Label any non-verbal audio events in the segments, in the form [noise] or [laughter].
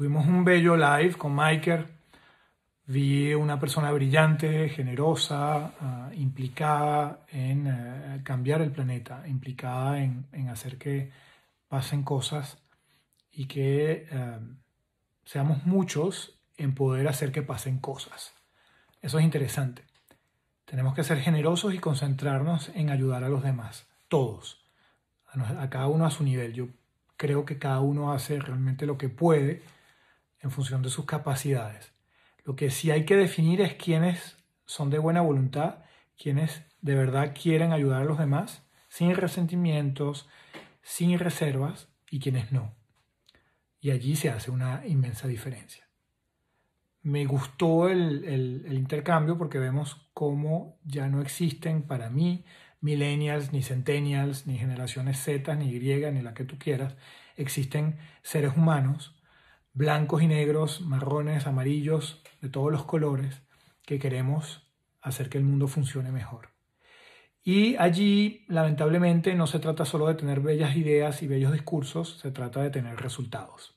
Tuvimos un bello live con Miker. Vi una persona brillante, generosa, ah, implicada en eh, cambiar el planeta, implicada en, en, hacer que pasen cosas y que eh, seamos muchos en poder hacer que pasen cosas. Eso es interesante. Tenemos que ser generosos y concentrarnos en ayudar a los demás, todos, a, a cada uno a su nivel. Yo creo que cada uno hace realmente lo que puede en función de sus capacidades. Lo que sí hay que definir es quiénes son de buena voluntad, quienes de verdad quieren ayudar a los demás, sin resentimientos, sin reservas, y quienes no. Y allí se hace una inmensa diferencia. Me gustó el, el intercambio porque vemos cómo ya no existen para mí millennials, ni centennials, ni generaciones Z, ni Y, ni la que tú quieras. Existen seres humanos blancos y negros, marrones, amarillos, de todos los colores que queremos hacer que el mundo funcione mejor. Y allí, lamentablemente, no se trata solo de tener bellas ideas y bellos discursos, se trata de tener resultados.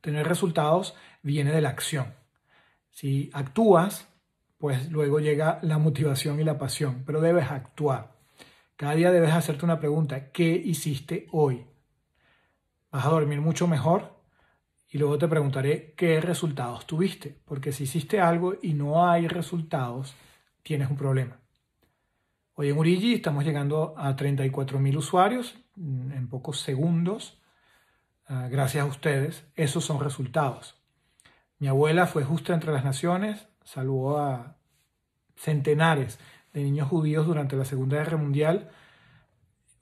Tener resultados viene de la acción. Si actúas, pues luego llega la motivación y la pasión, pero debes actuar. Cada día debes hacerte una pregunta, ¿qué hiciste hoy? ¿Vas a dormir mucho mejor? Y luego te preguntaré qué resultados tuviste, porque si hiciste algo y no hay resultados, tienes un problema. Hoy en Urigi estamos llegando a 34.000 usuarios mm, en pocos segundos, ah, gracias a ustedes. Esos son resultados. Mi abuela fue justa entre las naciones, salvó a centenares de niños judíos durante la Segunda Guerra Mundial,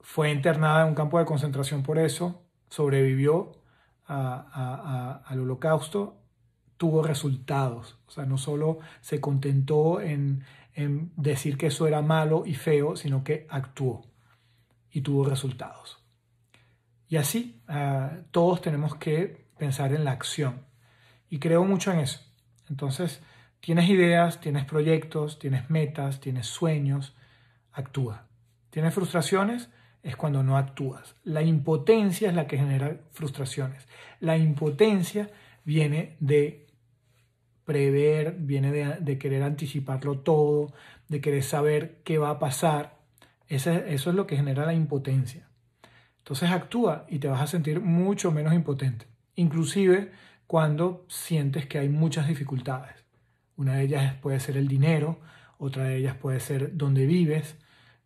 fue internada en un campo de concentración por eso, sobrevivió al holocausto tuvo resultados. O sea, no solo se contentó en, decir que eso era malo y feo, sino que actuó y tuvo resultados. Y así ah, todos tenemos que pensar en la acción. Y creo mucho en eso. Entonces, tienes ideas, tienes proyectos, tienes metas, tienes sueños, actúa. ¿Tienes frustraciones? es cuando no actúas. La impotencia es la que genera frustraciones. La impotencia viene de prever, viene de, querer anticiparlo todo, de querer saber qué va a pasar. Eso, es lo que genera la impotencia. Entonces actúa y te vas a sentir mucho menos impotente. Inclusive cuando sientes que hay muchas dificultades. Una de ellas puede ser el dinero, otra de ellas puede ser dónde vives.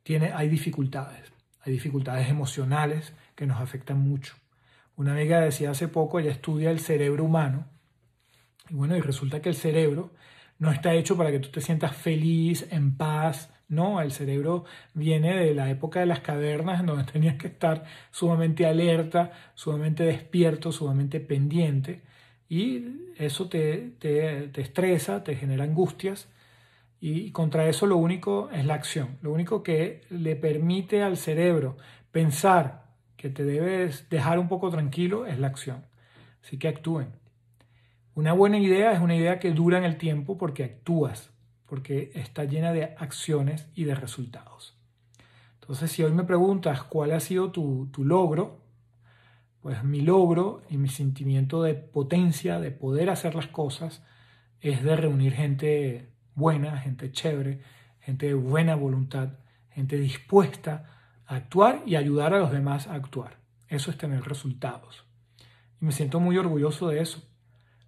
Tiene, hay dificultades hay dificultades emocionales que nos afectan mucho. Una amiga decía hace poco, ella estudia el cerebro humano, y bueno, y resulta que el cerebro no está hecho para que tú te sientas feliz, en paz, no, el cerebro viene de la época de las cavernas, en donde [laughs] tenías que estar sumamente alerta, sumamente despierto, sumamente pendiente, y eso te, te, te estresa, te genera angustias, y contra eso lo único es la acción. Lo único que le permite al cerebro pensar que te debes dejar un poco tranquilo es la acción. Así que actúen. Una buena idea es una idea que dura en el tiempo porque actúas, porque está llena de acciones y de resultados. Entonces, si hoy me preguntas cuál ha sido tu, tu logro, pues mi logro y mi sentimiento de potencia, de poder hacer las cosas, es de reunir gente buena, gente chévere, gente de buena voluntad, gente dispuesta a actuar y ayudar a los demás a actuar. Eso es tener resultados. Y me siento muy orgulloso de eso.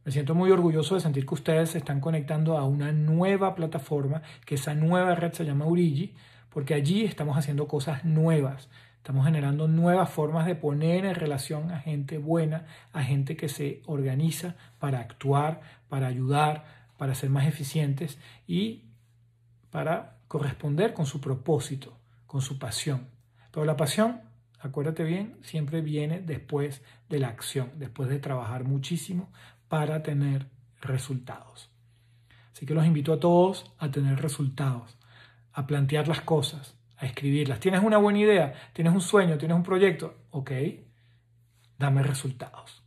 Me siento muy orgulloso de sentir que ustedes se están conectando a una nueva plataforma, que esa nueva red se llama Urigi, porque allí estamos haciendo cosas nuevas. Estamos generando nuevas formas de poner en relación a gente buena, a gente que se organiza para actuar, para ayudar, para ser más eficientes y para corresponder con su propósito, con su pasión. Pero la pasión, acuérdate bien, siempre viene después de la acción, después de trabajar muchísimo para tener resultados. Así que los invito a todos a tener resultados, a plantear las cosas, a escribirlas. ¿Tienes una buena idea? ¿Tienes un sueño? ¿Tienes un proyecto? Ok, dame resultados.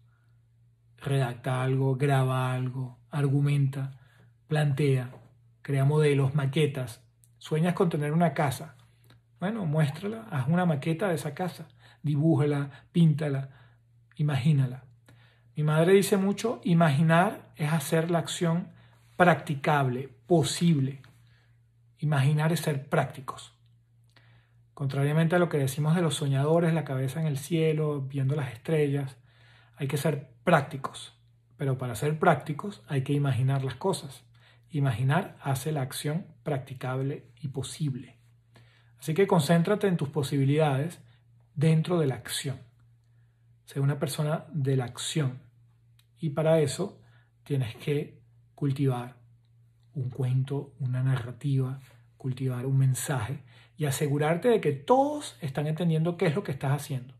Redacta algo, graba algo, argumenta, plantea, crea modelos, maquetas. Sueñas con tener una casa. Bueno, muéstrala, haz una maqueta de esa casa, Dibújela, píntala, imagínala. Mi madre dice mucho, imaginar es hacer la acción practicable, posible. Imaginar es ser prácticos. Contrariamente a lo que decimos de los soñadores, la cabeza en el cielo, viendo las estrellas, hay que ser prácticos. Pero para ser prácticos hay que imaginar las cosas. Imaginar hace la acción practicable y posible. Así que concéntrate en tus posibilidades dentro de la acción. Sé una persona de la acción. Y para eso tienes que cultivar un cuento, una narrativa, cultivar un mensaje y asegurarte de que todos están entendiendo qué es lo que estás haciendo,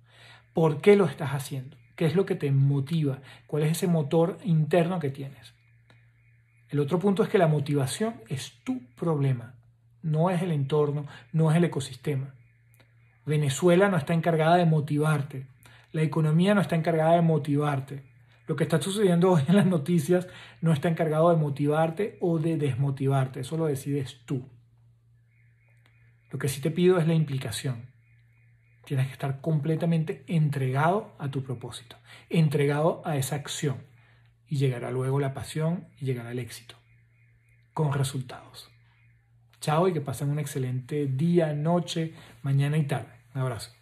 por qué lo estás haciendo, qué es lo que te motiva, cuál es ese motor interno que tienes. El otro punto es que la motivación es tu problema, no es el entorno, no es el ecosistema. Venezuela no está encargada de motivarte, la economía no está encargada de motivarte. Lo que está sucediendo [laughs] hoy en las noticias no está encargado de motivarte o de desmotivarte, eso lo decides tú. Lo que sí te pido es la implicación. Tienes que estar completamente entregado a tu propósito, entregado a esa acción y llegará luego la pasión y llegará el éxito, con resultados. Chao y que pasen un excelente día, noche, mañana y tarde. Un abrazo.